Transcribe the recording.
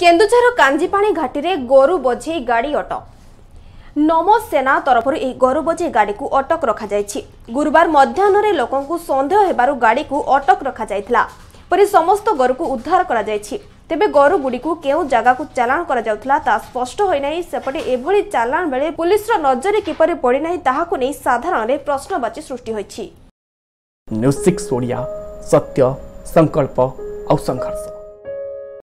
କେନ୍ଦୁଝର କାଞ୍ଜିପାଣି ଘାଟିରେ ଗୋରୁ ବୋଝେଇ ଗାଡ଼ି ଅଟକ ନମ ସେନା ତରଫରୁ ଏହି ଗୋରୁ ବୋଝେଇ ଗାଡ଼ିକୁ ଅଟକ ରଖାଯାଇଛି ଗୁରୁବାର ମଧ୍ୟାହ୍ନରେ ଲୋକଙ୍କୁ ସନ୍ଦେହ ହେବାରୁ ଗାଡ଼ିକୁ ଅଟକ ରଖାଯାଇଥିଲା ପରେ ସମସ୍ତ ଗୋରୁକୁ ଉଦ୍ଧାର କରାଯାଇଛି ତେବେ ଗୋରୁଗୁଡ଼ିକୁ କେଉଁ ଜାଗାକୁ ଚାଲାଣ କରାଯାଉଥିଲା ତାହା ସ୍ପଷ୍ଟ ହୋଇନାହିଁ ସେପଟେ ଏଭଳି ଚାଲାଣ ବେଳେ ପୁଲିସର ନଜରରେ କିପରି ପଡ଼ିନାହିଁ ତାହାକୁ ନେଇ ସାଧାରଣରେ ପ୍ରଶ୍ନବାଚୀ ସୃଷ୍ଟି ହୋଇଛି ନ୍ୟୁଜ୍ ସିକ୍ସ ଓଡ଼ିଆ ସତ୍ୟ ସଂକଳ୍ପ ଆଉ ସଂଘର୍ଷ